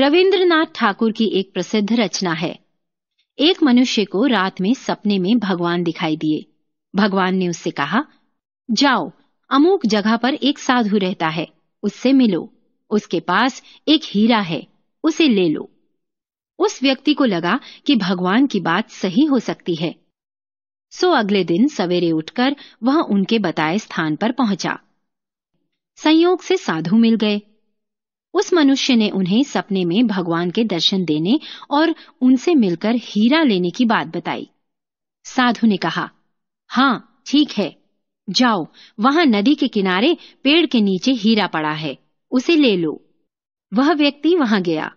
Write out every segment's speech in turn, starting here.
रविंद्रनाथ ठाकुर की एक प्रसिद्ध रचना है एक मनुष्य को रात में सपने में भगवान दिखाई दिए भगवान ने उससे कहा जाओ अमुक जगह पर एक साधु रहता है उससे मिलो उसके पास एक हीरा है उसे ले लो उस व्यक्ति को लगा कि भगवान की बात सही हो सकती है सो अगले दिन सवेरे उठकर वह उनके बताए स्थान पर पहुंचा संयोग से साधु मिल गए उस मनुष्य ने उन्हें सपने में भगवान के दर्शन देने और उनसे मिलकर हीरा लेने की बात बताई साधु ने कहा हाँ ठीक है जाओ वहां नदी के किनारे पेड़ के नीचे हीरा पड़ा है उसे ले लो वह व्यक्ति वहां गया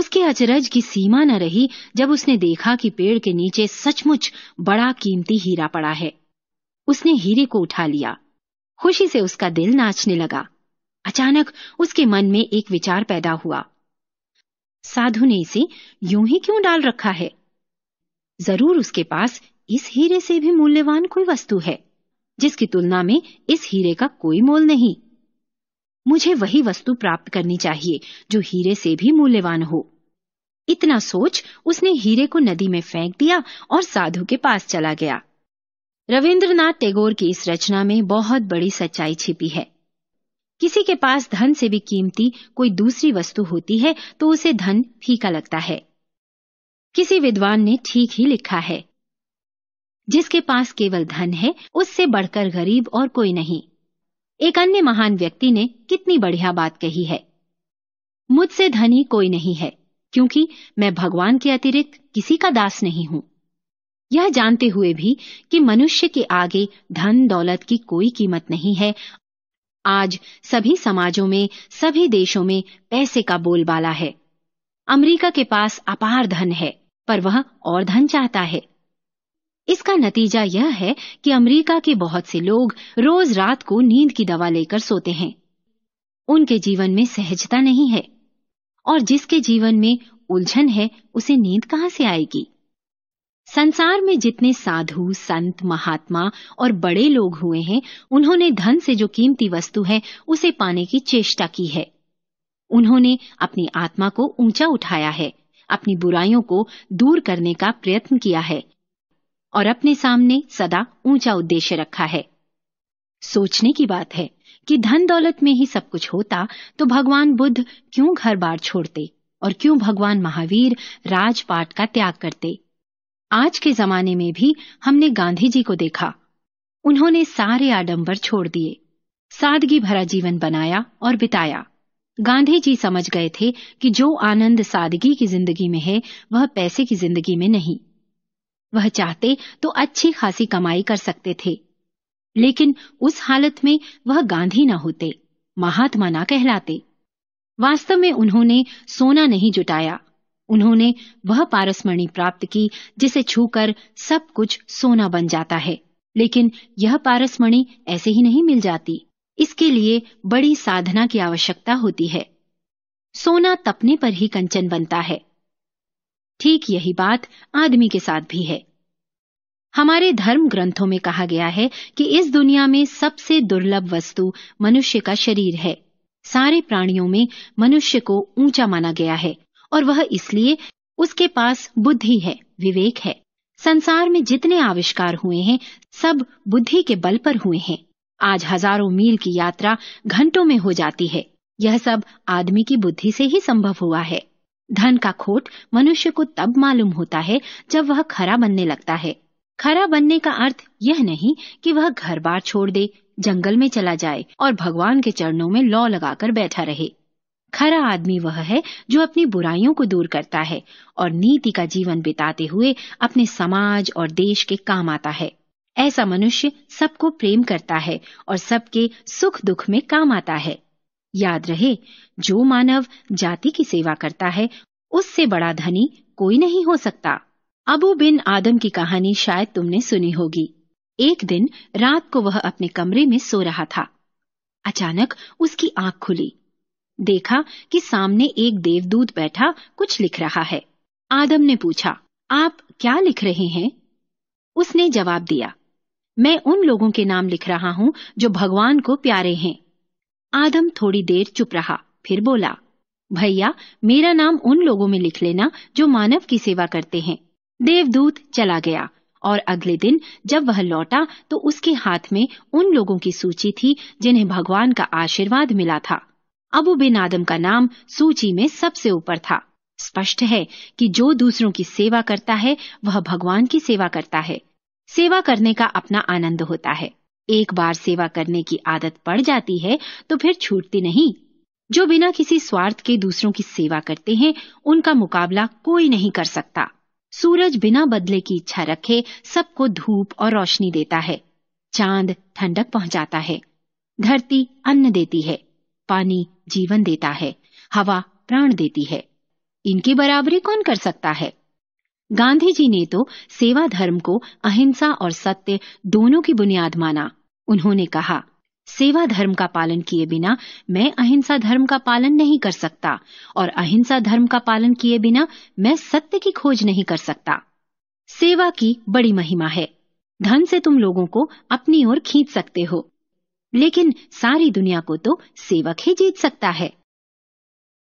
उसके अचरज की सीमा न रही जब उसने देखा कि पेड़ के नीचे सचमुच बड़ा कीमती हीरा पड़ा है उसने हीरे को उठा लिया खुशी से उसका दिल नाचने लगा अचानक उसके मन में एक विचार पैदा हुआ साधु ने इसे यूं ही क्यों डाल रखा है जरूर उसके पास इस हीरे से भी मूल्यवान कोई वस्तु है जिसकी तुलना में इस हीरे का कोई मोल नहीं मुझे वही वस्तु प्राप्त करनी चाहिए जो हीरे से भी मूल्यवान हो इतना सोच उसने हीरे को नदी में फेंक दिया और साधु के पास चला गया रविंद्रनाथ टैगोर की इस रचना में बहुत बड़ी सच्चाई छिपी है किसी के पास धन से भी कीमती कोई दूसरी वस्तु होती है तो उसे धन फीका लगता है किसी विद्वान ने ठीक ही लिखा है जिसके पास केवल धन है उससे बढ़कर गरीब और कोई नहीं एक अन्य महान व्यक्ति ने कितनी बढ़िया बात कही है मुझसे धनी कोई नहीं है क्योंकि मैं भगवान के अतिरिक्त किसी का दास नहीं हूं यह जानते हुए भी कि मनुष्य के आगे धन दौलत की कोई कीमत नहीं है आज सभी समाजों में सभी देशों में पैसे का बोलबाला है अमेरिका के पास अपार धन है पर वह और धन चाहता है इसका नतीजा यह है कि अमेरिका के बहुत से लोग रोज रात को नींद की दवा लेकर सोते हैं उनके जीवन में सहजता नहीं है और जिसके जीवन में उलझन है उसे नींद कहां से आएगी संसार में जितने साधु संत महात्मा और बड़े लोग हुए हैं उन्होंने धन से जो कीमती वस्तु है उसे पाने की चेष्टा की है उन्होंने अपनी आत्मा को ऊंचा उठाया है अपनी बुराइयों को दूर करने का प्रयत्न किया है और अपने सामने सदा ऊंचा उद्देश्य रखा है सोचने की बात है कि धन दौलत में ही सब कुछ होता तो भगवान बुद्ध क्यों घर बार छोड़ते और क्यों भगवान महावीर राजपाट का त्याग करते आज के जमाने में भी हमने गांधी जी को देखा उन्होंने सारे आडंबर छोड़ दिए सादगी भरा जीवन बनाया और बिताया गांधी जी समझ गए थे कि जो आनंद सादगी की जिंदगी में है वह पैसे की जिंदगी में नहीं वह चाहते तो अच्छी खासी कमाई कर सकते थे लेकिन उस हालत में वह गांधी ना होते महात्मा ना कहलाते वास्तव में उन्होंने सोना नहीं जुटाया उन्होंने वह पारसमणि प्राप्त की जिसे छूकर सब कुछ सोना बन जाता है लेकिन यह पारसमणि ऐसे ही नहीं मिल जाती इसके लिए बड़ी साधना की आवश्यकता होती है सोना तपने पर ही कंचन बनता है ठीक यही बात आदमी के साथ भी है हमारे धर्म ग्रंथों में कहा गया है कि इस दुनिया में सबसे दुर्लभ वस्तु मनुष्य का शरीर है सारे प्राणियों में मनुष्य को ऊंचा माना गया है और वह इसलिए उसके पास बुद्धि है विवेक है संसार में जितने आविष्कार हुए हैं सब बुद्धि के बल पर हुए हैं आज हजारों मील की यात्रा घंटों में हो जाती है यह सब आदमी की बुद्धि से ही संभव हुआ है धन का खोट मनुष्य को तब मालूम होता है जब वह खरा बनने लगता है खरा बनने का अर्थ यह नहीं कि वह घर बार छोड़ दे जंगल में चला जाए और भगवान के चरणों में लौ लगाकर बैठा रहे खरा आदमी वह है जो अपनी बुराइयों को दूर करता है और नीति का जीवन बिताते हुए अपने समाज और देश के काम आता है ऐसा मनुष्य सबको प्रेम करता है और सबके सुख दुख में काम आता है याद रहे जो मानव जाति की सेवा करता है उससे बड़ा धनी कोई नहीं हो सकता अबू बिन आदम की कहानी शायद तुमने सुनी होगी एक दिन रात को वह अपने कमरे में सो रहा था अचानक उसकी आंख खुली देखा कि सामने एक देवदूत बैठा कुछ लिख रहा है आदम ने पूछा आप क्या लिख रहे हैं उसने जवाब दिया मैं उन लोगों के नाम लिख रहा हूं जो भगवान को प्यारे हैं आदम थोड़ी देर चुप रहा फिर बोला भैया मेरा नाम उन लोगों में लिख लेना जो मानव की सेवा करते हैं देवदूत चला गया और अगले दिन जब वह लौटा तो उसके हाथ में उन लोगों की सूची थी जिन्हें भगवान का आशीर्वाद मिला था अबू बिन आदम का नाम सूची में सबसे ऊपर था स्पष्ट है कि जो दूसरों की सेवा करता है वह भगवान की सेवा करता है सेवा करने का अपना आनंद होता है एक बार सेवा करने की आदत पड़ जाती है तो फिर छूटती नहीं जो बिना किसी स्वार्थ के दूसरों की सेवा करते हैं उनका मुकाबला कोई नहीं कर सकता सूरज बिना बदले की इच्छा रखे सबको धूप और रोशनी देता है चांद ठंडक पहुंचाता है धरती अन्न देती है पानी जीवन देता है हवा प्राण देती है इनकी बराबरी कौन कर सकता है गांधी जी ने तो सेवा धर्म को अहिंसा और सत्य दोनों की बुनियाद माना उन्होंने कहा सेवा धर्म का पालन किए बिना मैं अहिंसा धर्म का पालन नहीं कर सकता और अहिंसा धर्म का पालन किए बिना मैं सत्य की खोज नहीं कर सकता सेवा की बड़ी महिमा है धन से तुम लोगों को अपनी ओर खींच सकते हो लेकिन सारी दुनिया को तो सेवक ही जीत सकता है